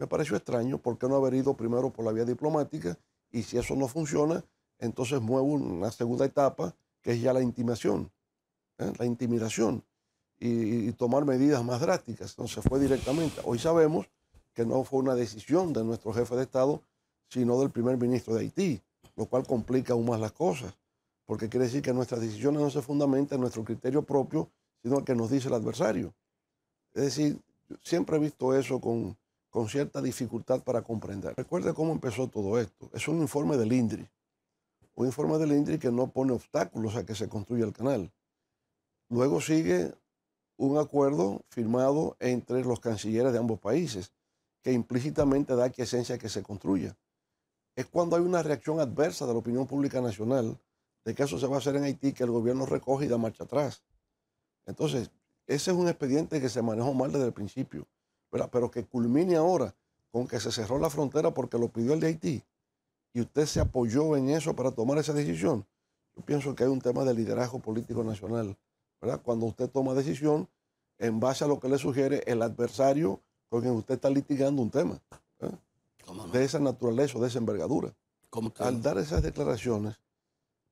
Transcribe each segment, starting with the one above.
me pareció extraño, ¿por qué no haber ido primero por la vía diplomática? Y si eso no funciona, entonces muevo una segunda etapa, que es ya la intimación, ¿eh? la intimidación, y, tomar medidas más drásticas. Entonces fue directamente. Hoy sabemos que no fue una decisión de nuestro jefe de Estado, sino del primer ministro de Haití, lo cual complica aún más las cosas, porque quiere decir que nuestras decisiones no se fundamentan en nuestro criterio propio, sino lo que nos dice el adversario. Es decir, siempre he visto eso con, con cierta dificultad para comprender. Recuerde cómo empezó todo esto. Es un informe del INDRI. Un informe del INDRI que no pone obstáculos a que se construya el canal. Luego sigue un acuerdo firmado entre los cancilleres de ambos países, que implícitamente da a que se construya. Es cuando hay una reacción adversa de la opinión pública nacional de que eso se va a hacer en Haití, que el gobierno recoge y da marcha atrás. Entonces, ese es un expediente que se manejó mal desde el principio pero que culmine ahora con que se cerró la frontera porque lo pidió el de Haití y usted se apoyó en eso para tomar esa decisión. Yo pienso que hay un tema de liderazgo político nacional, ¿verdad? Cuando usted toma decisión en base a lo que le sugiere el adversario con quien usted está litigando un tema, de esa naturaleza o de esa envergadura. Al dar esas declaraciones,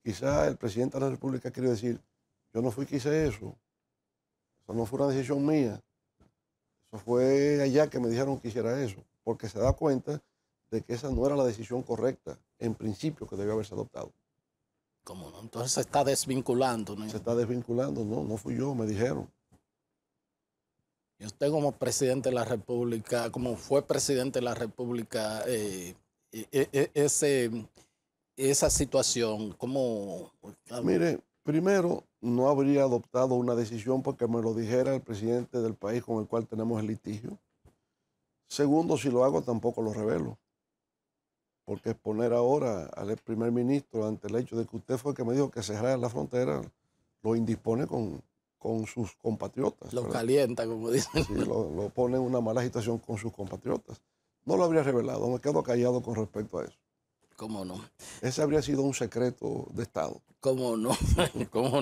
quizá el presidente de la República quiere decir, yo no fui quien hice eso, eso no fue una decisión mía, fue allá que me dijeron que hiciera eso, porque se da cuenta de que esa no era la decisión correcta, en principio, que debía haberse adoptado. ¿Cómo no? Entonces se está desvinculando, ¿no? Se está desvinculando, no, no fui yo, me dijeron. Y usted como presidente de la República, como fue presidente de la República, eh, e, e, e, ese, esa situación, ¿cómo? Mire, Primero, no habría adoptado una decisión porque me lo dijera el presidente del país con el cual tenemos el litigio. Segundo, si lo hago tampoco lo revelo. Porque exponer ahora al primer ministro ante el hecho de que usted fue el que me dijo que cerrara la frontera, lo indispone con, con sus compatriotas. Lo calienta, como dicen. lo, lo pone en una mala situación con sus compatriotas. No lo habría revelado, me quedo callado con respecto a eso. ¿Cómo no? Ese habría sido un secreto de Estado. ¿Cómo no? ¿Cómo